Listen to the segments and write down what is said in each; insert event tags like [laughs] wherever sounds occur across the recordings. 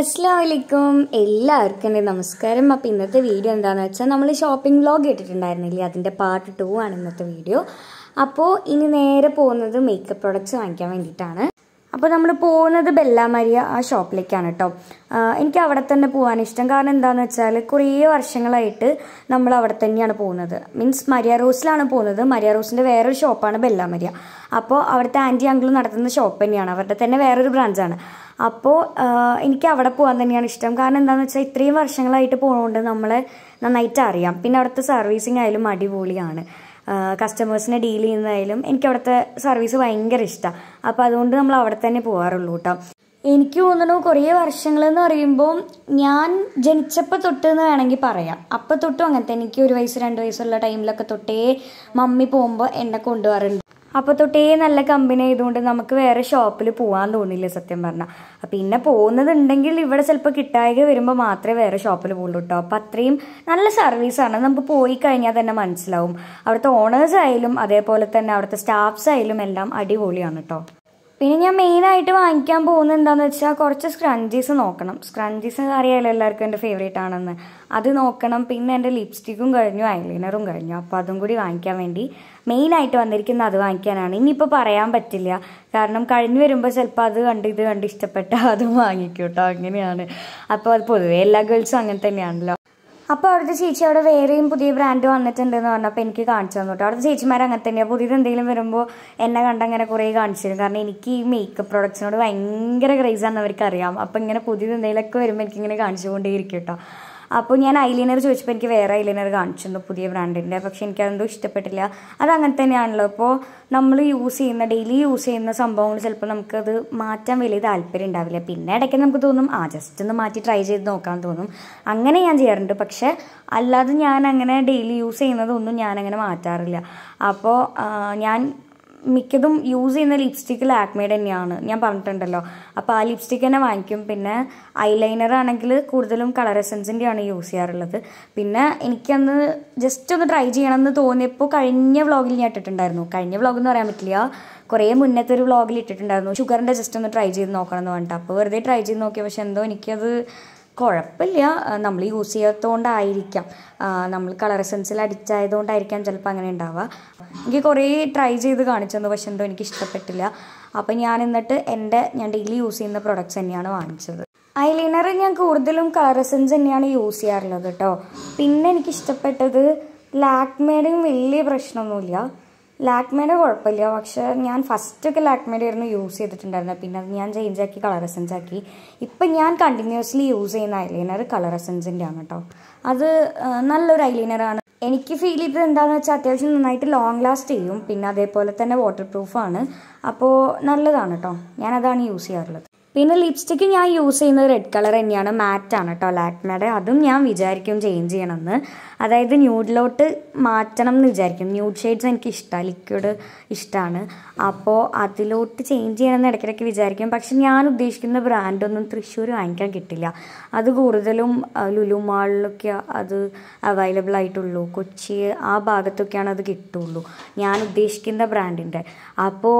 അസ്സാമലൈക്കും എല്ലാവർക്കും എൻ്റെ നമസ്കാരം അപ്പോൾ ഇന്നത്തെ വീഡിയോ എന്താണെന്ന് വെച്ചാൽ നമ്മൾ ഷോപ്പിംഗ് വ്ലോഗ് ഇട്ടിട്ടുണ്ടായിരുന്നില്ലേ അതിൻ്റെ പാർട്ട് ടു ആണ് ഇന്നത്തെ വീഡിയോ അപ്പോൾ ഇനി നേരെ പോകുന്നത് മേക്കപ്പ് പ്രൊഡക്റ്റ്സ് വാങ്ങിക്കാൻ വേണ്ടിയിട്ടാണ് അപ്പോൾ നമ്മൾ പോകുന്നത് ബെല്ലാമരിയ ആ ഷോപ്പിലേക്കാണ് കേട്ടോ എനിക്ക് അവിടെ തന്നെ പോകാൻ ഇഷ്ടം കാരണം എന്താണെന്ന് വെച്ചാൽ കുറേ വർഷങ്ങളായിട്ട് നമ്മൾ അവിടെ തന്നെയാണ് പോകുന്നത് മീൻസ് മരിയ റോസിലാണ് പോകുന്നത് മരിയ റോസിൻ്റെ വേറൊരു ഷോപ്പാണ് ബെല്ലാമരിയ അപ്പോൾ അവിടുത്തെ ആൻറ്റി അങ്കിൾ നടത്തുന്ന ഷോപ്പ് തന്നെയാണ് അവരുടെ തന്നെ വേറൊരു ബ്രാഞ്ചാണ് അപ്പോൾ എനിക്ക് അവിടെ പോകാൻ തന്നെയാണ് ഇഷ്ടം കാരണം എന്താണെന്ന് വെച്ചാൽ ഇത്രയും വർഷങ്ങളായിട്ട് പോകുന്നതുകൊണ്ട് നമ്മളെ നന്നായിട്ട് അറിയാം പിന്നെ അവിടുത്തെ സർവീസിങ് ആയാലും അടിപൊളിയാണ് കസ്റ്റമേഴ്സിനെ ഡീൽ ചെയ്യുന്നതായാലും എനിക്ക് അവിടുത്തെ സർവീസ് ഭയങ്കര ഇഷ്ടമാണ് അപ്പോൾ അതുകൊണ്ട് നമ്മൾ അവിടെ തന്നെ പോകാറുള്ളൂ കേട്ടോ എനിക്ക് തോന്നുന്നു കുറേ വർഷങ്ങളെന്ന് പറയുമ്പോൾ ഞാൻ ജനിച്ചപ്പോൾ തൊട്ട് എന്ന് വേണമെങ്കിൽ പറയാം അപ്പം തൊട്ടും അങ്ങനത്തെ എനിക്ക് ഒരു വയസ്സ് രണ്ട് വയസ്സുള്ള ടൈമിലൊക്കെ തൊട്ടേ മമ്മി പോകുമ്പോൾ എന്നെ കൊണ്ടുപോകാറുണ്ട് അപ്പോൾ തൊട്ടേ നല്ല കമ്പനി ആയതുകൊണ്ട് നമുക്ക് വേറെ ഷോപ്പിൽ പോകാൻ തോന്നില്ല സത്യം പറഞ്ഞാൽ പിന്നെ പോകുന്നതുണ്ടെങ്കിൽ ഇവിടെ ചിലപ്പോൾ കിട്ടായക വരുമ്പോൾ മാത്രമേ വേറെ ഷോപ്പിൽ പോകുള്ളൂ കേട്ടോ അപ്പം അത്രയും നല്ല സർവീസാണ് നമുക്ക് പോയി കഴിഞ്ഞാൽ തന്നെ മനസ്സിലാവും അവിടുത്തെ ഓണേഴ്സ് ആയാലും അതേപോലെ തന്നെ അവിടുത്തെ സ്റ്റാഫ്സ് ആയാലും എല്ലാം അടിപൊളിയാണ് കേട്ടോ പിന്നെ ഞാൻ മെയിനായിട്ട് വാങ്ങിക്കാൻ പോകുന്നത് എന്താണെന്ന് വെച്ചാൽ കുറച്ച് സ്ക്രഞ്ചീസ് നോക്കണം സ്ക്രഞ്ചീസ് അറിയാമല്ലോ എല്ലാവർക്കും എൻ്റെ ഫേവറേറ്റ് ആണെന്ന് അത് നോക്കണം പിന്നെ എൻ്റെ ലിപ്സ്റ്റിക്കും കഴിഞ്ഞു ഐലൈനറും കഴിഞ്ഞു അപ്പോൾ അതും കൂടി വാങ്ങിക്കാൻ വേണ്ടി മെയിനായിട്ട് വന്നിരിക്കുന്നത് അത് വാങ്ങിക്കാനാണ് ഇനിയിപ്പോൾ പറയാൻ പറ്റില്ല കാരണം കഴിഞ്ഞു വരുമ്പോൾ ചിലപ്പോൾ അത് കണ്ട് ഇത് കണ്ട് ഇഷ്ടപ്പെട്ടാൽ അതും വാങ്ങിക്കൂട്ടോ അങ്ങനെയാണ് അപ്പോൾ അത് പൊതുവേ എല്ലാ ഗേൾസും അങ്ങനെ തന്നെയാണല്ലോ അപ്പോൾ അവിടുത്തെ ചേച്ചി അവിടെ വേറെയും പുതിയ ബ്രാൻഡ് വന്നിട്ടുണ്ടെന്ന് പറഞ്ഞപ്പോൾ എനിക്ക് കാണിച്ചു തന്നു കേട്ടോ അവിടുത്തെ ചേച്ചിമാർ അങ്ങനെ തന്നെയാണ് പുതിയത് എന്തെങ്കിലും വരുമ്പോൾ എന്നെ കണ്ട് അങ്ങനെ കുറേ കാണിച്ചു തരും കാരണം എനിക്ക് ഈ മേക്കപ്പ് പ്രോഡക്റ്റ്സിനോട് ഭയങ്കര ക്രേസാണെന്ന് അവർക്കറിയാം അപ്പോൾ ഇങ്ങനെ പുതിയത് എന്തെങ്കിലുമൊക്കെ വരുമ്പോൾ എനിക്കിങ്ങനെ കാണിച്ചുകൊണ്ടേയിരിക്കും കേട്ടോ അപ്പോൾ ഞാൻ ഐലൈനർ ചോദിച്ചപ്പോൾ എനിക്ക് വേറെ ഐലൈനർ കാണിച്ചിട്ടുണ്ട് പുതിയ ബ്രാൻഡിൻ്റെ പക്ഷേ എനിക്കതൊന്നും ഇഷ്ടപ്പെട്ടില്ല അത് അങ്ങനെ തന്നെയാണല്ലോ അപ്പോൾ നമ്മൾ യൂസ് ചെയ്യുന്ന ഡെയിലി യൂസ് ചെയ്യുന്ന സംഭവങ്ങൾ ചിലപ്പോൾ നമുക്കത് മാറ്റാൻ വലിയ താല്പര്യം ഉണ്ടാവില്ല പിന്നെ ഇടയ്ക്ക് നമുക്ക് തോന്നും ആ ജസ്റ്റ് ഒന്ന് മാറ്റി ട്രൈ ചെയ്ത് നോക്കാൻ തോന്നും അങ്ങനെ ഞാൻ ചെയ്യാറുണ്ട് പക്ഷേ അല്ലാതെ ഞാൻ അങ്ങനെ ഡെയിലി യൂസ് ചെയ്യുന്നതൊന്നും ഞാനങ്ങനെ മാറ്റാറില്ല അപ്പോൾ ഞാൻ മിക്കതും യൂസ് ചെയ്യുന്ന ലിപ്സ്റ്റിക്ക് ലാക്മേഡ് തന്നെയാണ് ഞാൻ പറഞ്ഞിട്ടുണ്ടല്ലോ അപ്പോൾ ആ ലിപ്സ്റ്റിക്ക് തന്നെ വാങ്ങിക്കും പിന്നെ ഐലൈനർ ആണെങ്കിൽ കൂടുതലും കളർ ആണ് യൂസ് ചെയ്യാറുള്ളത് പിന്നെ എനിക്കന്ന് ജസ്റ്റ് ഒന്ന് ട്രൈ ചെയ്യണമെന്ന് തോന്നിയപ്പോൾ കഴിഞ്ഞ വ്ളോഗിൽ ഞാൻ ഇട്ടിട്ടുണ്ടായിരുന്നു കഴിഞ്ഞ വ്ളോഗ് എന്ന് പറയാൻ പറ്റില്ല കുറേ മുന്നത്തെ ഒരു വ്ളോഗിൽ ഇട്ടിട്ടുണ്ടായിരുന്നു ഷുഗറിൻ്റെ ജസ്റ്റ് ഒന്ന് ട്രൈ ചെയ്ത് നോക്കണം എന്ന് പറഞ്ഞിട്ട് അപ്പോൾ വെറുതെ ട്രൈ ചെയ്ത് നോക്കിയ പക്ഷെ എന്തോ എനിക്കത് കുഴപ്പമില്ല നമ്മൾ യൂസ് ചെയ്യാത്തതുകൊണ്ടായിരിക്കാം നമ്മൾ കളർ അടിച്ചായത് കൊണ്ടായിരിക്കാം ചിലപ്പോൾ അങ്ങനെ ഉണ്ടാവുക എനിക്ക് കുറേ ട്രൈ ചെയ്ത് തന്നു പക്ഷെ എന്തോ എനിക്ക് ഇഷ്ടപ്പെട്ടില്ല അപ്പോൾ ഞാൻ എന്നിട്ട് എൻ്റെ ഞാൻ ഡെയിലി യൂസ് ചെയ്യുന്ന പ്രൊഡക്ട്സ് തന്നെയാണ് വാങ്ങിച്ചത് ഐലൈനർ ഞാൻ കൂടുതലും കളർ സെൻസ് തന്നെയാണ് യൂസ് ചെയ്യാറുള്ളത് കേട്ടോ പിന്നെ എനിക്ക് ഇഷ്ടപ്പെട്ടത് ലാക്മേഡും വലിയ പ്രശ്നമൊന്നുമില്ല ലാക്മേടെ കുഴപ്പമില്ല പക്ഷെ ഞാൻ ഫസ്റ്റൊക്കെ ലാക്മേഡ് ആയിരുന്നു യൂസ് ചെയ്തിട്ടുണ്ടായിരുന്നത് പിന്നെ അത് ഞാൻ ചേഞ്ച് ആക്കി കളർ എസെൻസ് ആക്കി ഇപ്പം ഞാൻ കണ്ടിന്യൂസ്ലി യൂസ് ചെയ്യുന്ന ഐലൈനർ കളർ എസെൻസിൻ്റെ ആണ് കേട്ടോ അത് നല്ലൊരു ഐലൈനറാണ് എനിക്ക് ഫീൽ ചെയ്തത് എന്താണെന്ന് വെച്ചാൽ അത്യാവശ്യം നന്നായിട്ട് ലോങ് ലാസ്റ്റ് ചെയ്യും പിന്നെ അതേപോലെ തന്നെ വാട്ടർ പ്രൂഫാണ് അപ്പോൾ നല്ലതാണ് കേട്ടോ ഞാനതാണ് യൂസ് ചെയ്യാറുള്ളത് പിന്നെ ലിപ്സ്റ്റിക്ക് ഞാൻ യൂസ് ചെയ്യുന്നത് റെഡ് കളർ തന്നെയാണ് മാറ്റാണ് കേട്ടോ ലാക്മയുടെ അതും ഞാൻ വിചാരിക്കും ചേഞ്ച് ചെയ്യണമെന്ന് അതായത് ന്യൂഡിലോട്ട് മാറ്റണം എന്ന് വിചാരിക്കും ന്യൂഡ് ഷെയ്ഡ്സ് എനിക്ക് ഇഷ്ടമാണ് ലിക്വിഡ് ഇഷ്ടമാണ് അപ്പോൾ അതിലോട്ട് ചേഞ്ച് ചെയ്യണമെന്ന് ഇടയ്ക്കിടയ്ക്ക് വിചാരിക്കും പക്ഷെ ഞാൻ ഉദ്ദേശിക്കുന്ന ബ്രാൻഡൊന്നും തൃശ്ശൂർ വാങ്ങിക്കാൻ കിട്ടില്ല അത് കൂടുതലും ലുലു മാളിലൊക്കെ അത് അവൈലബിൾ ആയിട്ടുള്ളൂ കൊച്ചി ആ ഭാഗത്തൊക്കെയാണ് അത് കിട്ടുള്ളൂ ഞാൻ ഉദ്ദേശിക്കുന്ന ബ്രാൻഡിൻ്റെ അപ്പോൾ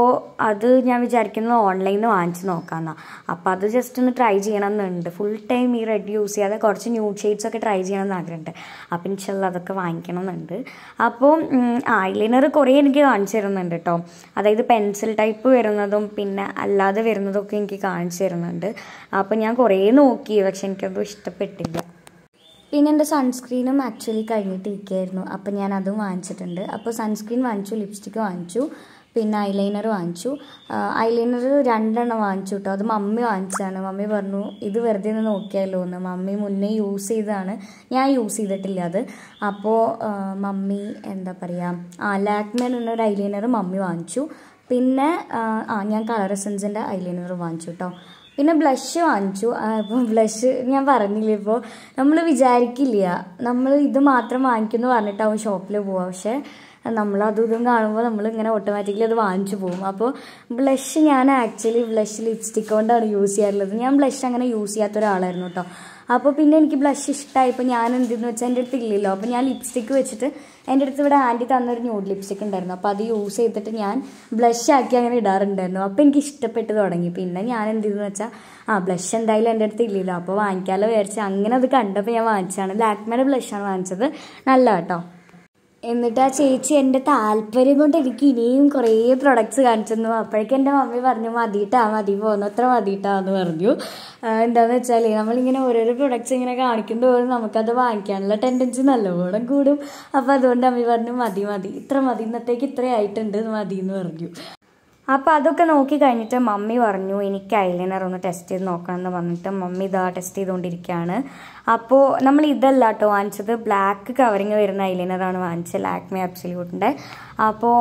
അത് ഞാൻ വിചാരിക്കുന്നത് ഓൺലൈനിൽ നിന്ന് വാങ്ങിച്ച് നോക്കാമെന്നാണ് അപ്പോൾ അത് ജസ്റ്റ് ഒന്ന് ട്രൈ ചെയ്യണം എന്നുണ്ട് ഫുൾ ടൈം ഈ റെഡ് യൂസ് ചെയ്യാതെ കുറച്ച് ന്യൂ ഷെയ്ഡ്സ് ഒക്കെ ട്രൈ ചെയ്യണം എന്ന് ആഗ്രഹമുണ്ട് അപ്പം ഇൻഷല്ല അതൊക്കെ വാങ്ങിക്കണം എന്നുണ്ട് അപ്പോൾ ഐലൈനർ കുറേ എനിക്ക് കാണിച്ചു തരുന്നുണ്ട് കേട്ടോ അതായത് പെൻസിൽ ടൈപ്പ് വരുന്നതും പിന്നെ അല്ലാതെ വരുന്നതും ഒക്കെ എനിക്ക് കാണിച്ചു തരുന്നുണ്ട് അപ്പോൾ ഞാൻ കുറേ നോക്കി പക്ഷെ എനിക്കതും ഇഷ്ടപ്പെട്ടില്ല പിന്നെ എൻ്റെ സൺസ്ക്രീനും ആക്ച്വലി കഴിഞ്ഞിട്ടിരിക്കുകയായിരുന്നു അപ്പോൾ ഞാൻ അതും വാങ്ങിച്ചിട്ടുണ്ട് അപ്പോൾ സൺസ്ക്രീൻ വാങ്ങിച്ചു ലിപ്സ്റ്റിക്ക് വാങ്ങിച്ചു പിന്നെ ഐലൈനർ വാങ്ങിച്ചു ഐലൈനർ രണ്ടെണ്ണം വാങ്ങിച്ചു കേട്ടോ അത് മമ്മി വാങ്ങിച്ചതാണ് മമ്മി പറഞ്ഞു ഇത് വെറുതെ ഒന്ന് നോക്കിയാലോ എന്ന് മമ്മി മുന്നേ യൂസ് ചെയ്തതാണ് ഞാൻ യൂസ് ചെയ്തിട്ടില്ല അത് അപ്പോൾ മമ്മി എന്താ പറയുക ആ ലാക്മേ എന്നൊരു ഐലൈനർ മമ്മി വാങ്ങിച്ചു പിന്നെ ആ ഞാൻ കളർ എസൻസിൻ്റെ ഐലൈനർ വാങ്ങിച്ചു കേട്ടോ പിന്നെ ബ്ലഷ് വാങ്ങിച്ചു അപ്പോൾ ബ്ലഷ് ഞാൻ പറഞ്ഞില്ല ഇപ്പോൾ നമ്മൾ വിചാരിക്കില്ല നമ്മൾ ഇത് മാത്രം വാങ്ങിക്കുമെന്ന് പറഞ്ഞിട്ടാവും ഷോപ്പിൽ പോവുക പക്ഷേ നമ്മൾ ഇതും കാണുമ്പോൾ നമ്മൾ ഇങ്ങനെ ഓട്ടോമാറ്റിക്കലി അത് വാങ്ങിച്ചു പോകും അപ്പോൾ ബ്ലഷ് ഞാൻ ആക്ച്വലി ബ്ലഷ് ലിപ്സ്റ്റിക് കൊണ്ടാണ് യൂസ് ചെയ്യാറുള്ളത് ഞാൻ ബ്ലഷ് അങ്ങനെ യൂസ് ചെയ്യാത്ത ഒരാളായിരുന്നു കേട്ടോ അപ്പോൾ പിന്നെ എനിക്ക് ബ്ലഷ് ഇഷ്ടമായി ഇപ്പോൾ ഞാൻ എന്തെന്ന് വെച്ചാൽ എൻ്റെ അടുത്ത് ഇല്ലല്ലോ അപ്പോൾ ഞാൻ ലിപ്സ്റ്റിക്ക് വെച്ചിട്ട് എൻ്റെ അടുത്ത് ഇവിടെ ആൻറ്റി തന്നൊരു ന്യൂഡ് ലിപ്സ്റ്റിക് ഉണ്ടായിരുന്നു അപ്പോൾ അത് യൂസ് ചെയ്തിട്ട് ഞാൻ ബ്ലഷ് ആക്കി അങ്ങനെ ഇടാറുണ്ടായിരുന്നു അപ്പോൾ എനിക്ക് ഇഷ്ടപ്പെട്ട് തുടങ്ങി പിന്നെ ഞാൻ എന്തെന്ന് വെച്ചാൽ ആ ബ്ലഷ് എന്തായാലും എൻ്റെ അടുത്ത് ഇല്ലല്ലോ അപ്പോൾ വാങ്ങിക്കാമല്ലോ വിചാരിച്ച് അങ്ങനെ അത് കണ്ടപ്പോൾ ഞാൻ വാങ്ങിച്ചതാണ് ലാക്മേയുടെ ബ്ലഷാണ് വാങ്ങിച്ചത് നല്ല കേട്ടോ എന്നിട്ട് ആ ചേച്ചി എൻ്റെ താല്പര്യം കൊണ്ട് എനിക്ക് ഇനിയും കുറേ പ്രൊഡക്റ്റ്സ് കാണിച്ചു തന്നു അപ്പോഴേക്കും എൻ്റെ മമ്മി പറഞ്ഞു മതിയിട്ടാ മതി പോകുന്നത്ര അത്ര എന്ന് പറഞ്ഞു എന്താണെന്ന് വെച്ചാൽ നമ്മളിങ്ങനെ ഓരോരോ പ്രൊഡക്റ്റ്സ് ഇങ്ങനെ കാണിക്കുന്ന നമുക്കത് വാങ്ങിക്കാനുള്ള ടെൻഡൻസി നല്ലപോലെ കൂടും അപ്പോൾ അതുകൊണ്ട് അമ്മി പറഞ്ഞു മതി മതി ഇത്ര മതി ഇന്നത്തേക്ക് ഇത്രയായിട്ടുണ്ട് ആയിട്ടുണ്ട് മതി എന്ന് പറഞ്ഞു അപ്പോൾ അതൊക്കെ നോക്കി കഴിഞ്ഞിട്ട് മമ്മി പറഞ്ഞു എനിക്ക് ഐലൈനർ ഒന്ന് ടെസ്റ്റ് ചെയ്ത് നോക്കണം എന്ന് പറഞ്ഞിട്ട് മമ്മി ഇതാ ടെസ്റ്റ് ചെയ്തുകൊണ്ടിരിക്കുകയാണ് അപ്പോൾ നമ്മൾ ഇതല്ല കേട്ടോ വാങ്ങിച്ചത് ബ്ലാക്ക് കവറിങ് വരുന്ന ഐലൈനറാണ് വാങ്ങിച്ചത് ലാക്മി ആബ്സല്യൂട്ടിൻ്റെ അപ്പോൾ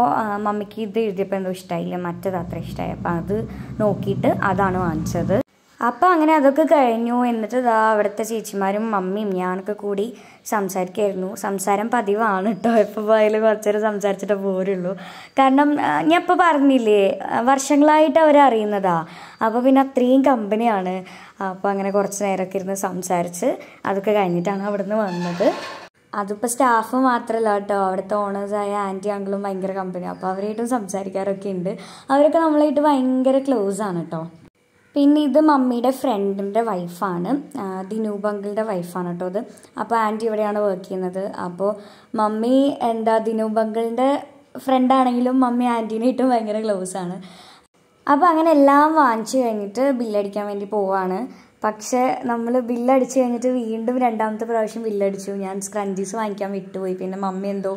മമ്മിക്ക് ഇത് എഴുതിയപ്പോൾ എന്തോ ഇഷ്ടമായില്ല മറ്റത് അത്ര ഇഷ്ടമായി അപ്പോൾ അത് നോക്കിയിട്ട് അതാണ് വാങ്ങിച്ചത് അപ്പോൾ അങ്ങനെ അതൊക്കെ കഴിഞ്ഞു എന്നിട്ട് ഇതാ അവിടുത്തെ ചേച്ചിമാരും മമ്മിയും ഞാനൊക്കെ കൂടി സംസാരിക്കായിരുന്നു സംസാരം പതിവാണ് കേട്ടോ എപ്പോൾ പോയാൽ കുറച്ചേരം സംസാരിച്ചിട്ടേ പോരുള്ളൂ കാരണം ഞാൻ ഇപ്പോൾ പറഞ്ഞില്ലേ വർഷങ്ങളായിട്ട് അവരറിയുന്നതാ അറിയുന്നതാ അപ്പോൾ പിന്നെ അത്രയും കമ്പനിയാണ് അപ്പോൾ അങ്ങനെ കുറച്ച് നേരമൊക്കെ ഇരുന്ന് സംസാരിച്ച് അതൊക്കെ കഴിഞ്ഞിട്ടാണ് അവിടുന്ന് വന്നത് അതിപ്പോൾ സ്റ്റാഫ് മാത്രമല്ല കേട്ടോ അവിടുത്തെ ഓണേഴ്സായ ആൻറ്റി അങ്കിളും ഭയങ്കര കമ്പനിയാണ് അപ്പോൾ അവരായിട്ടും സംസാരിക്കാറൊക്കെ ഉണ്ട് അവരൊക്കെ നമ്മളായിട്ട് ഭയങ്കര ക്ലോസ് ആണ് കേട്ടോ പിന്നെ ഇത് മമ്മിയുടെ ഫ്രണ്ടിൻ്റെ വൈഫാണ് ദിനൂപ് അങ്കിളുടെ വൈഫാണ് കേട്ടോ അത് അപ്പോൾ ആൻറ്റി ഇവിടെയാണ് വർക്ക് ചെയ്യുന്നത് അപ്പോൾ മമ്മി എന്താ ദിനൂപ് അങ്കിളിൻ്റെ ഫ്രണ്ടാണെങ്കിലും മമ്മി ആൻറ്റീനായിട്ടും ഭയങ്കര ക്ലോസ് ആണ് അപ്പോൾ അങ്ങനെ എല്ലാം വാങ്ങിച്ചു കഴിഞ്ഞിട്ട് ബില്ലടിക്കാൻ വേണ്ടി പോവാണ് പക്ഷേ നമ്മൾ ബില്ലടിച്ച് കഴിഞ്ഞിട്ട് വീണ്ടും രണ്ടാമത്തെ പ്രാവശ്യം ബില്ലടിച്ചു ഞാൻ സ്ക്രഞ്ചീസ് വാങ്ങിക്കാൻ വിട്ടുപോയി പിന്നെ മമ്മി എന്തോ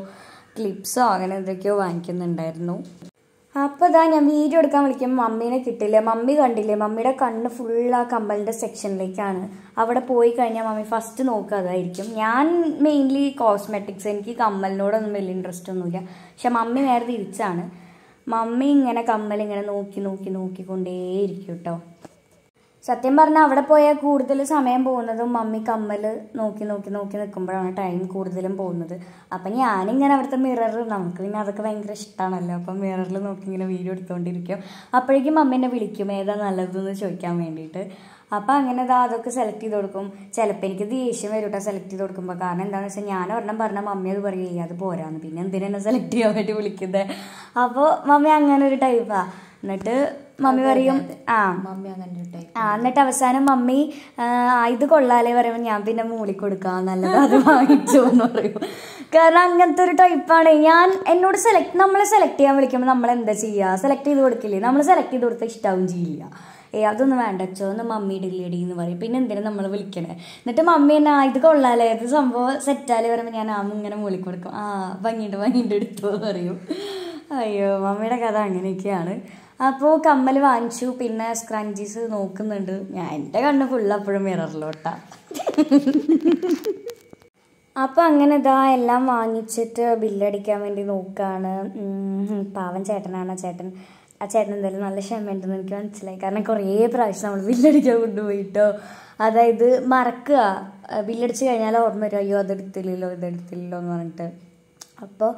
ക്ലിപ്സോ അങ്ങനെ എന്തൊക്കെയോ വാങ്ങിക്കുന്നുണ്ടായിരുന്നു അപ്പൊ ഇതാ ഞാൻ വീഡിയോ എടുക്കാൻ വിളിക്കുമ്പോൾ മമ്മീനെ കിട്ടില്ല മമ്മി കണ്ടില്ലേ മമ്മിയുടെ കണ്ണ് ഫുൾ ആ കമ്പലിന്റെ സെക്ഷനിലേക്കാണ് അവിടെ പോയി കഴിഞ്ഞാൽ മമ്മി ഫസ്റ്റ് നോക്കുക അതായിരിക്കും ഞാൻ മെയിൻലി കോസ്മെറ്റിക്സ് എനിക്ക് കമ്മലിനോടൊന്നും വലിയ ഇൻട്രസ്റ്റ് ഒന്നുമില്ല പക്ഷെ മമ്മി നേരെ തിരിച്ചാണ് മമ്മി ഇങ്ങനെ കമ്മൽ ഇങ്ങനെ നോക്കി നോക്കി നോക്കിക്കൊണ്ടേയിരിക്കും കേട്ടോ സത്യം പറഞ്ഞാൽ അവിടെ പോയാൽ കൂടുതൽ സമയം പോകുന്നതും മമ്മി കമ്മൽ നോക്കി നോക്കി നോക്കി നിൽക്കുമ്പോഴാണ് ടൈം കൂടുതലും പോകുന്നത് അപ്പം ഞാനിങ്ങനെ അവിടുത്തെ മിറർ നമുക്ക് പിന്നെ അതൊക്കെ ഭയങ്കര ഇഷ്ടമാണല്ലോ അപ്പം മിററിൽ നോക്കി ഇങ്ങനെ വീഡിയോ എടുത്തുകൊണ്ടിരിക്കും അപ്പോഴേക്കും മമ്മി എന്നെ വിളിക്കും ഏതാ നല്ലതെന്ന് ചോദിക്കാൻ വേണ്ടിയിട്ട് അപ്പോൾ അങ്ങനെ ഇതാ അതൊക്കെ സെലക്ട് ചെയ്ത് കൊടുക്കും ചിലപ്പോൾ എനിക്ക് ദേഷ്യം വരും കേട്ടോ സെലക്ട് ചെയ്ത് കൊടുക്കുമ്പോൾ കാരണം എന്താണെന്ന് വെച്ചാൽ ഞാൻ ഒരെണ്ണം പറഞ്ഞാൽ മമ്മി അത് പറയും അത് പോരാന്ന് പിന്നെ എന്തിനാ സെലക്ട് ചെയ്യാൻ വേണ്ടി വിളിക്കുന്നത് അപ്പോൾ മമ്മി അങ്ങനെ ഒരു ടൈപ്പാണ് എന്നിട്ട് മമ്മി പറയും ആ മമ്മി അങ്ങനെ ആ എന്നിട്ട് അവസാനം മമ്മി ഇത് കൊള്ളാലേ പറയുമ്പോൾ ഞാൻ പിന്നെ മൂളി കൊടുക്കാം നല്ലത് അത് വാങ്ങിച്ചു എന്ന് പറയും കാരണം അങ്ങനത്തെ ഒരു ടൈപ്പാണ് ഞാൻ എന്നോട് സെലക്ട് നമ്മളെ സെലക്ട് ചെയ്യാൻ വിളിക്കുമ്പോൾ നമ്മൾ എന്താ ചെയ്യുക സെലക്ട് ചെയ്ത് കൊടുക്കില്ലേ നമ്മൾ സെലക്ട് ചെയ്ത് കൊടുത്താൽ ഇഷ്ടാവും ചെയ്യില്ല ഏ അതൊന്നും വേണ്ട അച്ഛോ ഒന്ന് മമ്മി ഇടില്ലടി എന്ന് പറയും പിന്നെ എന്തിനാണ് നമ്മൾ വിളിക്കണേ എന്നിട്ട് മമ്മി എന്നാ ഇത് കൊള്ളാലേ ഇത് സംഭവം സെറ്റാലേ പറയുമ്പോൾ ഞാൻ ആമ ഇങ്ങനെ മൂളി കൊടുക്കും ആ ഭംഗിയുണ്ട് ഭംഗിയുണ്ട് എടുത്തോ പറയും അയ്യോ മമ്മിയുടെ കഥ അങ്ങനെയൊക്കെയാണ് അപ്പോൾ കമ്മൽ വാങ്ങിച്ചു പിന്നെ സ്ക്രഞ്ചീസ് നോക്കുന്നുണ്ട് ഞാൻ എൻ്റെ കണ്ണ് ഫുള്ള് അപ്പോഴും മിററിലോട്ടാ അപ്പോൾ അങ്ങനെ ഇതാ എല്ലാം വാങ്ങിച്ചിട്ട് ബില്ലടിക്കാൻ വേണ്ടി നോക്കുകയാണ് പാവൻ ചേട്ടനാണ് ചേട്ടൻ ആ ചേട്ടൻ എന്തായാലും നല്ല ക്ഷമയുണ്ടെന്ന് എനിക്ക് മനസ്സിലായി കാരണം കുറേ പ്രാവശ്യം നമ്മൾ ബില്ലടിക്കാൻ കൊണ്ടുപോയിട്ടോ അതായത് മറക്കുക ബില്ലടിച്ച് കഴിഞ്ഞാൽ ഓർമ്മ വരും അയ്യോ അതെടുത്തില്ലല്ലോ ഇതെടുത്തില്ലല്ലോ എന്ന് പറഞ്ഞിട്ട് അപ്പോൾ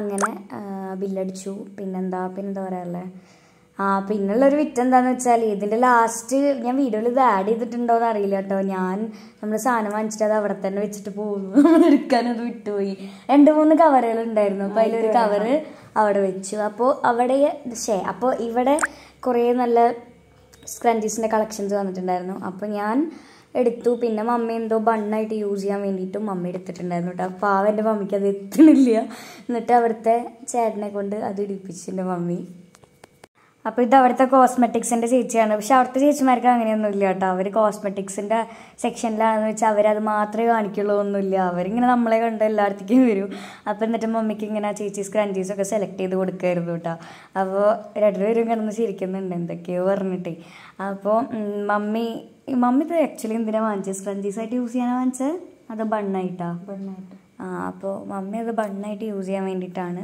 അങ്ങനെ ബില്ലടിച്ചു പിന്നെന്താ പിന്നെന്താ പറയാനുള്ളത് പിന്നുള്ളൊരു വിറ്റ് എന്താണെന്ന് വെച്ചാൽ ഇതിൻ്റെ ലാസ്റ്റ് ഞാൻ വീഡിയോയിൽ ഇത് ആഡ് ചെയ്തിട്ടുണ്ടോ എന്ന് അറിയില്ല കേട്ടോ ഞാൻ നമ്മൾ സാധനം വാങ്ങിച്ചിട്ട് അത് അവിടെ തന്നെ വെച്ചിട്ട് പോകുന്നു [laughs] അത് വിട്ടുപോയി രണ്ട് മൂന്ന് കവറുകൾ ഉണ്ടായിരുന്നു അപ്പോൾ അതിലൊരു കവറ് അവിടെ വെച്ചു അപ്പോൾ അവിടെ ശേ അപ്പോൾ ഇവിടെ കുറേ നല്ല സ്ക്രഞ്ചീസിൻ്റെ കളക്ഷൻസ് വന്നിട്ടുണ്ടായിരുന്നു അപ്പോൾ ഞാൻ എടുത്തു പിന്നെ മമ്മ എന്തോ ബണ്ണായിട്ട് യൂസ് ചെയ്യാൻ വേണ്ടിയിട്ടും മമ്മ എടുത്തിട്ടുണ്ടായിരുന്നു കേട്ടോ അപ്പോൾ പാവം എൻ്റെ മമ്മിക്ക് അത് എത്തണില്ല എന്നിട്ട് അവിടുത്തെ ചേട്ടനെ കൊണ്ട് അത് ഇടിപ്പിച്ചു എൻ്റെ മമ്മി അപ്പോൾ ഇത് അവിടുത്തെ കോസ്മെറ്റിക്സിൻ്റെ ചേച്ചിയാണ് പക്ഷെ അവിടുത്തെ ചേച്ചിമാർക്ക് അങ്ങനെയൊന്നും ഇല്ല കേട്ടോ അവർ കോസ്മെറ്റിക്സിൻ്റെ സെക്ഷനിലാണെന്ന് വെച്ചാൽ അവരത് മാത്രമേ കാണിക്കുള്ളൂ ഒന്നുമില്ല അവരിങ്ങനെ നമ്മളെ കണ്ട് എല്ലായിടത്തേക്കും വരും അപ്പോൾ എന്നിട്ട് മമ്മിക്ക് ഇങ്ങനെ ചേച്ചി സ്ക്രഞ്ചീസൊക്കെ സെലക്ട് ചെയ്ത് കൊടുക്കായിരുന്നു കേട്ടോ അപ്പോൾ രണ്ടുപേരും കിടന്ന് ചിരിക്കുന്നുണ്ട് എന്തൊക്കെയോ പറഞ്ഞിട്ടേ അപ്പോൾ മമ്മി മമ്മി ഇത് ആക്ച്വലി എന്തിനാണ് വാങ്ങിച്ചത് ആയിട്ട് യൂസ് ചെയ്യാനാണ് വാങ്ങിച്ചത് അത് ബണ്ണായിട്ടാ ബണ്ണായിട്ട് ആ അപ്പോൾ മമ്മി അത് ബണ്ണായിട്ട് യൂസ് ചെയ്യാൻ വേണ്ടിയിട്ടാണ്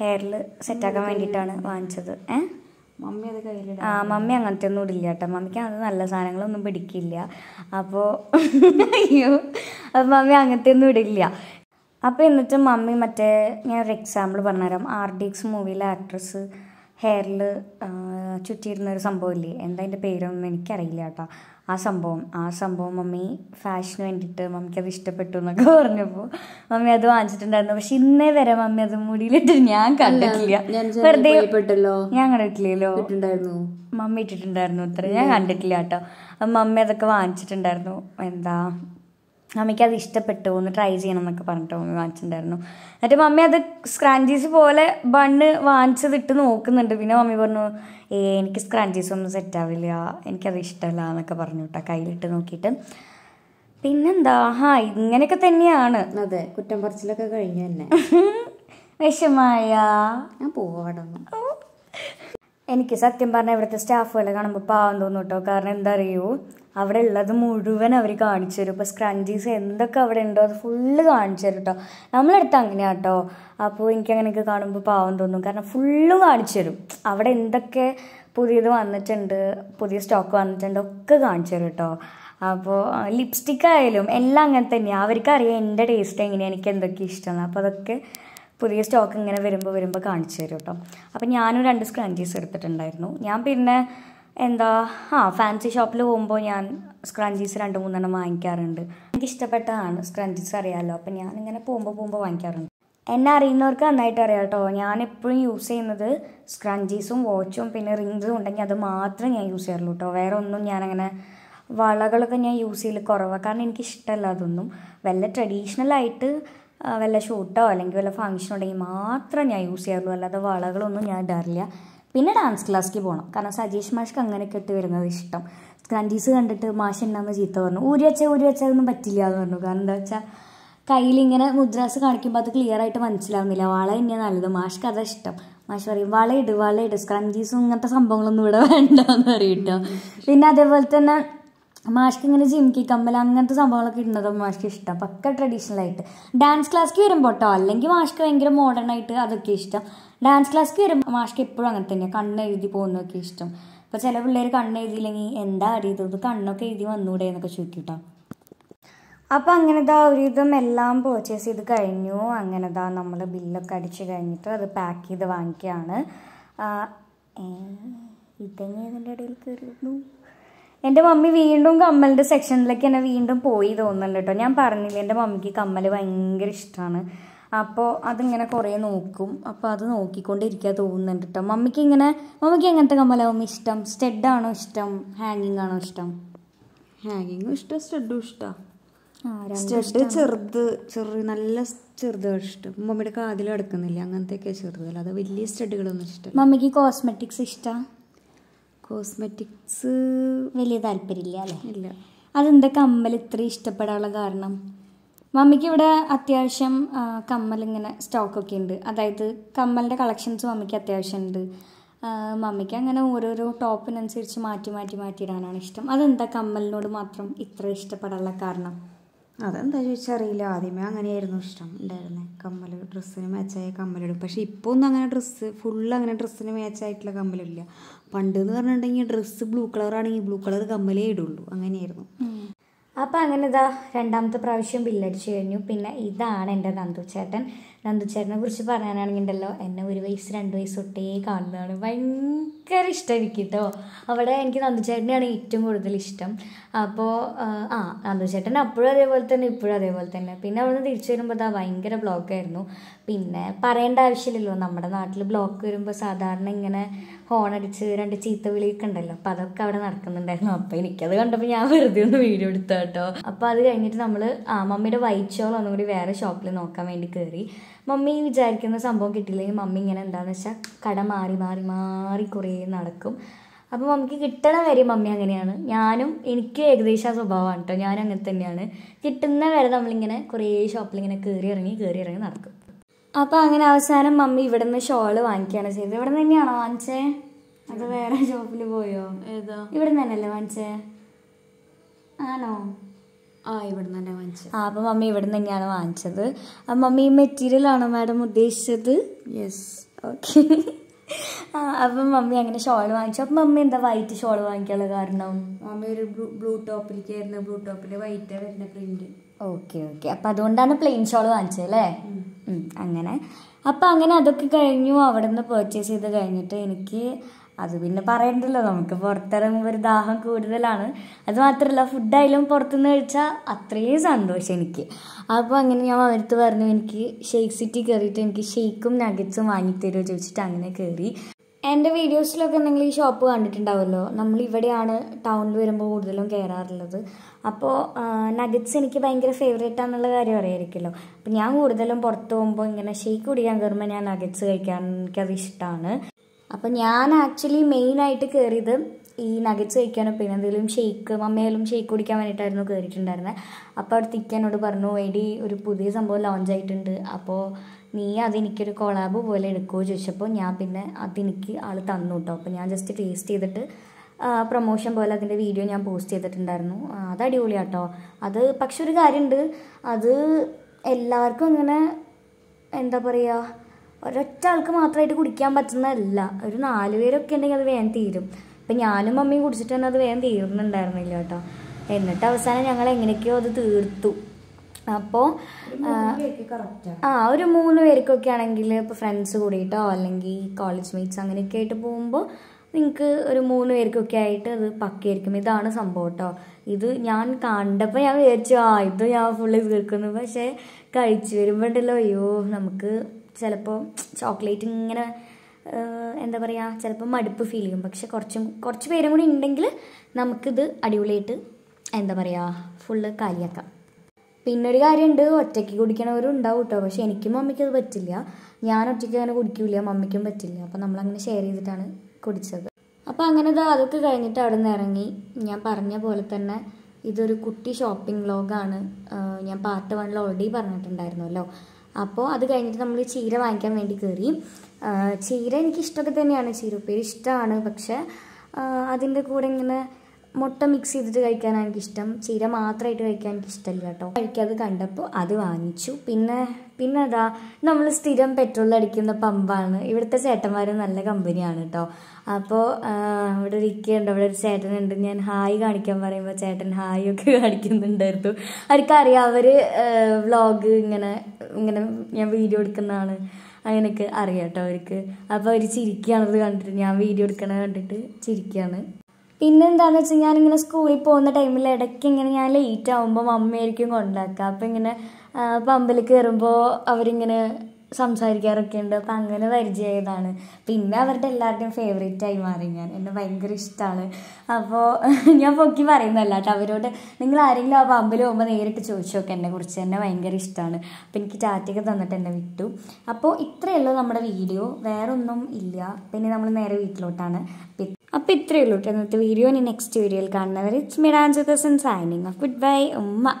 ഹെയറിൽ സെറ്റാക്കാൻ വേണ്ടിയിട്ടാണ് വാങ്ങിച്ചത് ഏഹ് ആ മമ്മി അങ്ങനത്തെ ഒന്നും ഇടില്ല കേട്ടോ മമ്മിക്ക് അങ്ങനത്തെ നല്ല സാധനങ്ങളൊന്നും പിടിക്കില്ല അപ്പോൾ അയ്യോ അപ്പം മമ്മി അങ്ങനത്തെ ഒന്നും ഇടില്ല അപ്പോൾ എന്നിട്ട് മമ്മി മറ്റേ ഒരു എക്സാമ്പിൾ പറഞ്ഞുതരാം ആർ ഡി എക്സ് മൂവിയിലെ ആക്ട്രസ് ഹെയറിൽ ചുറ്റിയിരുന്നൊരു സംഭവമില്ലേ എന്താ അതിൻ്റെ പേരൊന്നും എനിക്കറിയില്ല കേട്ടോ ആ സംഭവം ആ സംഭവം മമ്മി ഫാഷന് വേണ്ടിയിട്ട് മമ്മിക്ക് അത് ഇഷ്ടപ്പെട്ടു എന്നൊക്കെ പറഞ്ഞപ്പോൾ മമ്മി അത് വാങ്ങിച്ചിട്ടുണ്ടായിരുന്നു പക്ഷെ ഇന്നേ വരെ മമ്മി അത് മുടിയിലിട്ട് ഞാൻ കണ്ടിട്ടില്ല വെറുതെ ഞാൻ കണ്ടിട്ടില്ലല്ലോ മമ്മി ഇട്ടിട്ടുണ്ടായിരുന്നു അത്ര ഞാൻ കണ്ടിട്ടില്ല കേട്ടോ മമ്മി അതൊക്കെ വാങ്ങിച്ചിട്ടുണ്ടായിരുന്നു എന്താ അമ്മയ്ക്ക് അത് ഇഷ്ടപ്പെട്ടു ഒന്ന് ട്രൈ ചെയ്യണം എന്നൊക്കെ പറഞ്ഞിട്ട് മമ്മി വാങ്ങിച്ചിട്ടുണ്ടായിരുന്നു എന്നിട്ട് മമ്മി അത് സ്ക്രാഞ്ചീസ് പോലെ ബണ്ണ് വാങ്ങിച്ചതിട്ട് നോക്കുന്നുണ്ട് പിന്നെ മമ്മി പറഞ്ഞു ഏ എനിക്ക് സ്ക്രാഞ്ചീസ് ഒന്നും സെറ്റാവില്ല എനിക്കത് ഇഷ്ടമല്ല എന്നൊക്കെ പറഞ്ഞു കേട്ടോ കയ്യിലിട്ട് നോക്കിയിട്ട് പിന്നെന്താ ഹാ ഇങ്ങനെയൊക്കെ തന്നെയാണ് അതെ കുറ്റം പറച്ചിലൊക്കെ കഴിഞ്ഞു തന്നെ [laughs] വിഷമായ ഞാൻ പോവാടോ എനിക്ക് സത്യം പറഞ്ഞാൽ ഇവിടുത്തെ സ്റ്റാഫുകളെ കാണുമ്പോൾ പാവം തോന്നും കേട്ടോ കാരണം എന്താ അറിയോ അവിടെ ഉള്ളത് മുഴുവൻ അവർ കാണിച്ചു തരും ഇപ്പോൾ സ്ക്രഞ്ചീസ് എന്തൊക്കെ അവിടെ ഉണ്ടോ അത് ഫുള്ള് കാണിച്ചു തരും കേട്ടോ നമ്മളടുത്ത് അങ്ങനെയാണ് കേട്ടോ അപ്പോൾ എനിക്കങ്ങനെയൊക്കെ കാണുമ്പോൾ പാവം തോന്നും കാരണം ഫുള്ള് കാണിച്ചു തരും അവിടെ എന്തൊക്കെ പുതിയത് വന്നിട്ടുണ്ട് പുതിയ സ്റ്റോക്ക് വന്നിട്ടുണ്ട് ഒക്കെ കാണിച്ചു തരും കേട്ടോ അപ്പോൾ ലിപ്സ്റ്റിക് ആയാലും എല്ലാം അങ്ങനെ തന്നെയാണ് അവർക്കറിയാം എൻ്റെ ടേസ്റ്റ് എങ്ങനെയാണ് എനിക്ക് എന്തൊക്കെ ഇഷ്ടമാണ് അപ്പോൾ അതൊക്കെ പുതിയ സ്റ്റോക്ക് ഇങ്ങനെ വരുമ്പോൾ വരുമ്പോൾ കാണിച്ചു തരും കേട്ടോ അപ്പോൾ ഞാനും രണ്ട് സ്ക്രഞ്ചീസ് എടുത്തിട്ടുണ്ടായിരുന്നു ഞാൻ പിന്നെ എന്താ ആ ഫാൻസി ഷോപ്പിൽ പോകുമ്പോൾ ഞാൻ സ്ക്രഞ്ചീസ് രണ്ട് മൂന്നെണ്ണം വാങ്ങിക്കാറുണ്ട് എനിക്ക് ഇഷ്ടപ്പെട്ടതാണ് സ്ക്രഞ്ചീസ് അറിയാമല്ലോ അപ്പം ഇങ്ങനെ പോകുമ്പോൾ പോകുമ്പോൾ വാങ്ങിക്കാറുണ്ട് എന്നെ അറിയുന്നവർക്ക് നന്നായിട്ട് അറിയാം കേട്ടോ ഞാനെപ്പോഴും യൂസ് ചെയ്യുന്നത് സ്ക്രഞ്ചീസും വാച്ചും പിന്നെ റിങ്സും ഉണ്ടെങ്കിൽ അത് മാത്രമേ ഞാൻ യൂസ് ചെയ്യാറുള്ളൂ കേട്ടോ വേറെ ഒന്നും ഞാനങ്ങനെ വളകളൊക്കെ ഞാൻ യൂസ് ചെയ്യൽ കുറവാണ് കാരണം എനിക്ക് ഇഷ്ടമല്ല അതൊന്നും വല്ല ആയിട്ട് വല്ല ഷൂട്ടോ അല്ലെങ്കിൽ വല്ല ഫങ്ഷനോ ഉണ്ടെങ്കിൽ മാത്രം ഞാൻ യൂസ് ചെയ്യാറുള്ളൂ അല്ലാതെ വളകളൊന്നും ഞാൻ ഇടാറില്ല പിന്നെ ഡാൻസ് ക്ലാസ്സിലേക്ക് പോകണം കാരണം സജീഷ് മാഷ്ക്ക് അങ്ങനെയൊക്കെ ഇട്ട് വരുന്നത് ഇഷ്ടം സ്ക്രാൻഡീസ് കണ്ടിട്ട് മാഷ് എന്നാന്ന് ചീത്ത പറഞ്ഞു ഊരി വെച്ച ഊരി വെച്ചാൽ ഒന്നും പറ്റില്ല എന്ന് പറഞ്ഞു കാരണം എന്താ വെച്ചാൽ ഇങ്ങനെ മുദ്രാസ് കാണിക്കുമ്പോൾ അത് ക്ലിയർ ആയിട്ട് മനസ്സിലാവുന്നില്ല വള തന്നെ നല്ലത് മാഷ്ക്ക് അതാ ഇഷ്ടം മാഷ് പറയും വളയിട് വളയിട് സ്ക്രഞ്ചീസും ഇങ്ങനത്തെ സംഭവങ്ങളൊന്നും ഇവിടെ വേണ്ട എന്ന് പറയിട്ടോ പിന്നെ അതേപോലെ തന്നെ മാഷ്ക്ക് ഇങ്ങനെ ജിംകി കമ്മൽ അങ്ങനത്തെ സംഭവങ്ങളൊക്കെ ഇടുന്നത് മാഷ്ക്ക് ഇഷ്ടം പക്ക ട്രഡീഷണൽ ആയിട്ട് ഡാൻസ് ക്ലാസ്സിൽ വരുമ്പോട്ടോ അല്ലെങ്കിൽ മാഷ്ക്ക് ഭയങ്കര മോഡേൺ ആയിട്ട് അതൊക്കെ ഇഷ്ടം ഡാൻസ് ക്ലാസ് കയറുമ്പോൾ മാഷ്ക്ക് എപ്പോഴും അങ്ങനെ തന്നെ കണ്ണ് എഴുതി പോകുന്നതൊക്കെ ഇഷ്ടം അപ്പോൾ ചില പിള്ളേർ കണ്ണ് എഴുതിയില്ലെങ്കിൽ എന്താ അടിയതത് കണ്ണൊക്കെ എഴുതി വന്നൂടെ എന്നൊക്കെ ചോദിക്കട്ടോ അപ്പോൾ അങ്ങനെതാ ഒരുവിധം എല്ലാം പർച്ചേസ് ചെയ്ത് കഴിഞ്ഞു അങ്ങനെതാ നമ്മൾ ബില്ലൊക്കെ അടിച്ച് കഴിഞ്ഞിട്ട് അത് പാക്ക് ചെയ്ത് വാങ്ങിക്കുകയാണ് ഇതെങ്ങനെ ഇടയിൽ കയറുന്നു എൻ്റെ മമ്മി വീണ്ടും കമ്മലിൻ്റെ സെക്ഷനിലേക്ക് തന്നെ വീണ്ടും പോയി തോന്നുന്നുണ്ട് കേട്ടോ ഞാൻ പറഞ്ഞില്ല എൻ്റെ മമ്മിക്ക് കമ്മൽ ഭയങ്കര ഇഷ്ടമാണ് അപ്പോൾ അതിങ്ങനെ കുറേ നോക്കും അപ്പോൾ അത് നോക്കിക്കൊണ്ടിരിക്കുക തോന്നുന്നുണ്ട് കേട്ടോ മമ്മിക്ക് ഇങ്ങനെ മമ്മിക്ക് എങ്ങനത്തെ കമ്മലാവും ഇഷ്ടം സ്റ്റെഡാണോ ഇഷ്ടം ഹാങ്ങിങ് ആണോ ഇഷ്ടം ഹാങ്ങിങ്ങും ഇഷ്ടം സ്റ്റെഡും ഇഷ്ടമാണ് സ്റ്റെഡ് ചെറുത് ചെറു നല്ല ചെറുതാണ് ഇഷ്ടം മമ്മിയുടെ കാതിൽ കിടക്കുന്നില്ല അങ്ങനത്തെയൊക്കെ ചെറുതുകൾ അത് വലിയ സ്റ്റഡുകളൊന്നും ഇഷ്ടം മമ്മിക്ക് കോസ്മെറ്റിക്സ് ഇഷ്ടമാണ് കോസ്മെറ്റിക്സ് വലിയ താല്പര്യമില്ല അല്ലേ ഇല്ല അതെന്താ കമ്മൽ ഇത്ര ഇഷ്ടപ്പെടാനുള്ള കാരണം മമ്മിക്ക് ഇവിടെ അത്യാവശ്യം കമ്മൽ ഇങ്ങനെ സ്റ്റോക്കൊക്കെ ഉണ്ട് അതായത് കമ്മലിൻ്റെ കളക്ഷൻസ് മമ്മിക്ക് അത്യാവശ്യം ഉണ്ട് മമ്മിക്ക് അങ്ങനെ ഓരോരോ ടോപ്പിനനുസരിച്ച് മാറ്റി മാറ്റി മാറ്റി ഇടാനാണ് ഇഷ്ടം അതെന്താ കമ്മലിനോട് മാത്രം ഇത്ര ഇഷ്ടപ്പെടാനുള്ള കാരണം അതെന്താ ചോദിച്ചറിയില്ല ആദ്യമേ അങ്ങനെയായിരുന്നു ഇഷ്ടം ഉണ്ടായിരുന്നത് കമ്മൽ ഡ്രസ്സിന് മാച്ചായ കമ്മലിടും പക്ഷേ ഇപ്പോൾ ഒന്നും അങ്ങനെ ഡ്രസ്സ് ഫുള്ള് അങ്ങനെ ഡ്രസ്സിന് മാച്ചായിട്ടുള്ള കമ്മലില്ല പണ്ട് എന്ന് പറഞ്ഞിട്ടുണ്ടെങ്കിൽ ഡ്രസ്സ് ബ്ലൂ കളറാണെങ്കിൽ ബ്ലൂ കളർ കമ്മലേ ഇടുള്ളൂ അങ്ങനെയായിരുന്നു അപ്പോൾ അങ്ങനെ ഇതാ രണ്ടാമത്തെ പ്രാവശ്യം ബില്ലടിച്ച് കഴിഞ്ഞു പിന്നെ ഇതാണ് എൻ്റെ നന്ദു ചേട്ടൻ നന്ദു ചേട്ടനെ കുറിച്ച് പറയാനാണെങ്കിണ്ടല്ലോ എന്നെ ഒരു വയസ്സ് രണ്ട് വയസ്സ് തൊട്ടേ കാണുന്നതാണ് ഭയങ്കര ഇഷ്ടം കേട്ടോ അവിടെ എനിക്ക് നന്ദു ചേട്ടനെയാണ് ഏറ്റവും കൂടുതൽ ഇഷ്ടം അപ്പോൾ ആ നന്ദു ചേട്ടൻ അപ്പോഴും അതേപോലെ തന്നെ ഇപ്പോഴും അതേപോലെ തന്നെ പിന്നെ അവിടെ നിന്ന് തിരിച്ചു വരുമ്പോൾ അതാ ഭയങ്കര ബ്ലോക്കായിരുന്നു പിന്നെ പറയേണ്ട ആവശ്യമില്ലല്ലോ നമ്മുടെ നാട്ടിൽ ബ്ലോക്ക് വരുമ്പോൾ സാധാരണ ഇങ്ങനെ ഹോണടിച്ച് രണ്ട് ചീത്ത വിളിയൊക്കെ ഉണ്ടല്ലോ അപ്പൊ അതൊക്കെ അവിടെ നടക്കുന്നുണ്ടായിരുന്നു അപ്പൊ എനിക്കത് കണ്ടപ്പോൾ ഞാൻ വെറുതെ ഒന്ന് വീഡിയോ എടുത്തു കേട്ടോ അപ്പോൾ അത് കഴിഞ്ഞിട്ട് നമ്മൾ ആ മമ്മിയുടെ വൈറ്റ് ഷോൾ ഒന്നും കൂടി വേറെ ഷോപ്പിൽ നോക്കാൻ വേണ്ടി കയറി മമ്മി വിചാരിക്കുന്ന സംഭവം കിട്ടിയില്ലെങ്കിൽ മമ്മി ഇങ്ങനെ എന്താന്ന് വെച്ചാൽ കട മാറി മാറി മാറി കുറേ നടക്കും അപ്പോൾ മമ്മിക്ക് കിട്ടണ വരെ മമ്മി അങ്ങനെയാണ് ഞാനും എനിക്ക് ഏകദേശം ആ സ്വഭാവമാണ് കേട്ടോ ഞാൻ അങ്ങനെ തന്നെയാണ് കിട്ടുന്ന വരെ നമ്മളിങ്ങനെ കുറേ ഇങ്ങനെ കയറി ഇറങ്ങി കയറി ഇറങ്ങി നടക്കും അപ്പോൾ അങ്ങനെ അവസാനം മമ്മി ഇവിടെ നിന്ന് ഷോള് വാങ്ങിക്കാണ് ചെയ്തത് ഇവിടെ നിന്ന് തന്നെയാണോ വാങ്ങിച്ചേ അത് വേറെ ഷോപ്പിൽ പോയോ ഇവിടെ നിന്ന് തന്നെയല്ലേ വാങ്ങിച്ചേ ആണോ ആ ഇവിടെ തന്നെ വാങ്ങിച്ചത് ആ അപ്പൊ മമ്മി ഇവിടെ നിന്ന് തന്നെയാണ് വാങ്ങിച്ചത് മമ്മി മെറ്റീരിയൽ ആണോ മാഡം ഉദ്ദേശിച്ചത് യെസ് ഓക്കെ അപ്പം മമ്മി അങ്ങനെ ഷോൾ വാങ്ങിച്ചു അപ്പം മമ്മി എന്താ വൈറ്റ് ഷോൾ വാങ്ങിക്കാനുള്ള കാരണം മമ്മി ഒരു ബ്ലൂ ടോപ്പിലേക്കായിരുന്നു ബ്ലൂ ടോപ്പിൽ വൈറ്റ് വരുന്ന പ്രിന്റ് ഓക്കെ ഓക്കെ അപ്പം അതുകൊണ്ടാണ് പ്ലെയിൻ ഷോൾ വാങ്ങിച്ചത് അല്ലേ അങ്ങനെ അപ്പം അങ്ങനെ അതൊക്കെ കഴിഞ്ഞു അവിടെ നിന്ന് പർച്ചേസ് ചെയ്ത് കഴിഞ്ഞിട്ട് എനിക്ക് അത് പിന്നെ പറയണ്ടല്ലോ നമുക്ക് പുറത്തിറങ്ങുമ്പോൾ ഒരു ദാഹം കൂടുതലാണ് അത് മാത്രമല്ല ഫുഡായാലും പുറത്തുനിന്ന് കഴിച്ചാൽ അത്രയും സന്തോഷം എനിക്ക് അപ്പോൾ അങ്ങനെ ഞാൻ അവരുത്ത് പറഞ്ഞു എനിക്ക് ഷെയ്ക്ക് സിറ്റി കയറിയിട്ട് എനിക്ക് ഷെയ്ക്കും നഗറ്റ്സും വാങ്ങിത്തരുമോ ചോദിച്ചിട്ട് അങ്ങനെ കയറി എൻ്റെ വീഡിയോസിലൊക്കെ നിങ്ങൾ ഈ ഷോപ്പ് കണ്ടിട്ടുണ്ടാവുമല്ലോ നമ്മൾ ഇവിടെയാണ് ടൗണിൽ വരുമ്പോൾ കൂടുതലും കയറാറുള്ളത് അപ്പോൾ നഗറ്റ്സ് എനിക്ക് ഭയങ്കര ഫേവറേറ്റ് ആണെന്നുള്ള കാര്യം അറിയായിരിക്കുമല്ലോ അപ്പോൾ ഞാൻ കൂടുതലും പുറത്ത് പോകുമ്പോൾ ഇങ്ങനെ ഷെയ്ക്ക് കുടിക്കാൻ കയറുമ്പോൾ ഞാൻ നഗറ്റ്സ് കഴിക്കാൻ എനിക്കത് ഇഷ്ടമാണ് അപ്പം ഞാൻ ആക്ച്വലി മെയിനായിട്ട് കയറിയത് ഈ നഗറ്റ്സ് കഴിക്കാനോ പിന്നെ എന്തെങ്കിലും ഷെയ്ക്ക് മമ്മയാലും ഷെയ്ക്ക് കുടിക്കാൻ വേണ്ടിയിട്ടായിരുന്നു കയറിയിട്ടുണ്ടായിരുന്നത് അപ്പോൾ അവിടെ തിക്കാനോട് പറഞ്ഞു എടി ഒരു പുതിയ സംഭവം ലോഞ്ച് ആയിട്ടുണ്ട് അപ്പോൾ നീ അതെനിക്കൊരു കൊളാബ് പോലെ എടുക്കുമോ ചോദിച്ചപ്പോൾ ഞാൻ പിന്നെ അതെനിക്ക് ആൾ തന്നു കേട്ടോ അപ്പോൾ ഞാൻ ജസ്റ്റ് ടേസ്റ്റ് ചെയ്തിട്ട് പ്രൊമോഷൻ പോലെ അതിൻ്റെ വീഡിയോ ഞാൻ പോസ്റ്റ് ചെയ്തിട്ടുണ്ടായിരുന്നു അത് അടിപൊളിയാട്ടോ അത് പക്ഷെ ഒരു കാര്യമുണ്ട് അത് എല്ലാവർക്കും ഇങ്ങനെ എന്താ പറയുക ഒരൊറ്റ ആൾക്ക് മാത്രമായിട്ട് കുടിക്കാൻ പറ്റുന്നതല്ല ഒരു നാല് പേരൊക്കെ ഉണ്ടെങ്കിൽ അത് വേഗം തീരും അപ്പം ഞാനും മമ്മിയും കുടിച്ചിട്ട് തന്നെ അത് വേഗം തീർന്നുണ്ടായിരുന്നില്ല കേട്ടോ എന്നിട്ട് അവസാനം ഞങ്ങൾ എങ്ങനെയൊക്കെയോ അത് തീർത്തു അപ്പോൾ ആ ഒരു മൂന്ന് പേർക്കൊക്കെ ആണെങ്കിൽ ഇപ്പോൾ ഫ്രണ്ട്സ് കൂടിയിട്ടോ അല്ലെങ്കിൽ കോളേജ് മേറ്റ്സ് അങ്ങനെയൊക്കെ ആയിട്ട് പോകുമ്പോൾ നിങ്ങൾക്ക് ഒരു മൂന്ന് പേർക്കൊക്കെ ആയിട്ട് അത് പക്കയായിരിക്കും ഇതാണ് സംഭവം കേട്ടോ ഇത് ഞാൻ കണ്ടപ്പോൾ ഞാൻ വിചാരിച്ചു ആ ഇത് ഞാൻ ഫുള്ള് തീർക്കുന്നു പക്ഷേ കഴിച്ചു വരുമ്പോണ്ടല്ലോ അയ്യോ നമുക്ക് ചിലപ്പോൾ ചോക്ലേറ്റ് ഇങ്ങനെ എന്താ പറയുക ചിലപ്പോൾ മടുപ്പ് ഫീൽ ചെയ്യും പക്ഷെ കുറച്ചും കുറച്ച് പേരും കൂടി ഉണ്ടെങ്കിൽ നമുക്കിത് അടിപൊളിയായിട്ട് എന്താ പറയുക ഫുള്ള് കാലിയാക്കാം പിന്നെ ഒരു കാര്യമുണ്ട് ഒറ്റയ്ക്ക് കുടിക്കണവരും ഉണ്ടാവും കേട്ടോ പക്ഷെ എനിക്കും മമ്മിക്കും അത് പറ്റില്ല ഞാൻ ഒറ്റയ്ക്ക് അങ്ങനെ കുടിക്കില്ല മമ്മിക്കും പറ്റില്ല അപ്പം നമ്മളങ്ങനെ ഷെയർ ചെയ്തിട്ടാണ് കുടിച്ചത് അപ്പോൾ അങ്ങനെ ഇത് അതൊക്കെ കഴിഞ്ഞിട്ട് അവിടെ നിന്ന് ഇറങ്ങി ഞാൻ പറഞ്ഞ പോലെ തന്നെ ഇതൊരു കുട്ടി ഷോപ്പിംഗ് വ്ലോഗാണ് ഞാൻ പാർട്ട് വണ്ണിൽ ഓൾറെഡി പറഞ്ഞിട്ടുണ്ടായിരുന്നല്ലോ അപ്പോൾ അത് കഴിഞ്ഞിട്ട് നമ്മൾ ചീര വാങ്ങിക്കാൻ വേണ്ടി കയറി ചീര എനിക്ക് ഇഷ്ടമൊക്കെ തന്നെയാണ് ചീര ഉപ്പേരി ഇഷ്ടമാണ് പക്ഷേ അതിൻ്റെ കൂടെ ഇങ്ങനെ മുട്ട മിക്സ് ചെയ്തിട്ട് കഴിക്കാനാണ് എനിക്കിഷ്ടം ചീര മാത്രമായിട്ട് കഴിക്കാൻ എനിക്കിഷ്ടമല്ല കേട്ടോ കഴിക്കാതെ കണ്ടപ്പോൾ അത് വാങ്ങിച്ചു പിന്നെ പിന്നെ അതാ നമ്മൾ സ്ഥിരം പെട്രോൾ അടിക്കുന്ന പമ്പാണ് ഇവിടുത്തെ ചേട്ടന്മാർ നല്ല കമ്പനിയാണ് കേട്ടോ അപ്പോൾ ഇവിടെ ഇരിക്കുന്നുണ്ട് അവിടെ ഒരു ചേട്ടനുണ്ട് ഞാൻ ഹായ് കാണിക്കാൻ പറയുമ്പോൾ ചേട്ടൻ ഹായ് ഒക്കെ കാണിക്കുന്നുണ്ടായിരുന്നു അവർക്കറിയാം അവർ വ്ളോഗ് ഇങ്ങനെ ഇങ്ങനെ ഞാൻ വീഡിയോ എടുക്കുന്നതാണ് അങ്ങനെയൊക്കെ അറിയാം കേട്ടോ അവർക്ക് അപ്പോൾ അവർ ചിരിക്കുകയാണത് കണ്ടിട്ട് ഞാൻ വീഡിയോ എടുക്കണത് കണ്ടിട്ട് ചിരിക്കുകയാണ് പിന്നെന്താണെന്ന് വെച്ചാൽ ഞാനിങ്ങനെ സ്കൂളിൽ പോകുന്ന ടൈമിൽ ഇടയ്ക്ക് ഇങ്ങനെ ഞാൻ ലേറ്റ് ആകുമ്പോൾ മമ്മയായിരിക്കും കൊണ്ടാക്കുക അപ്പം ഇങ്ങനെ പമ്പിൽ കയറുമ്പോൾ അവരിങ്ങനെ സംസാരിക്കാറൊക്കെ ഉണ്ട് അപ്പം അങ്ങനെ പരിചയമായതാണ് പിന്നെ അവരുടെ എല്ലാവരുടെയും ആയി മാറി ഞാൻ എന്നെ ഭയങ്കര ഇഷ്ടമാണ് അപ്പോൾ [laughs] ഞാൻ പൊക്കി പറയുന്നതല്ല കേട്ടോ അവരോട് നിങ്ങൾ ആരെങ്കിലും ആ പമ്പിൽ പോകുമ്പോൾ നേരിട്ട് ചോദിച്ചു എന്നെ എന്നെക്കുറിച്ച് എന്നെ ഭയങ്കര ഇഷ്ടമാണ് അപ്പം എനിക്ക് ടാറ്റയൊക്കെ തന്നിട്ട് എന്നെ വിട്ടു അപ്പോൾ ഇത്രയേ ഉള്ളൂ നമ്മുടെ വീഡിയോ വേറൊന്നും ഇല്ല പിന്നെ നമ്മൾ നേരെ വീട്ടിലോട്ടാണ് അപ്പോൾ ഇത്രയേ ഉള്ളൂ ഇന്നത്തെ വീഡിയോ ഇനി നെക്സ്റ്റ് വീഡിയോയിൽ കാണുന്നവർ ഇറ്റ്സ് മിഡാൻജിതസൻ സൈനിങ് ഓഫ് ഗുഡ് ബൈ ഉമ്മ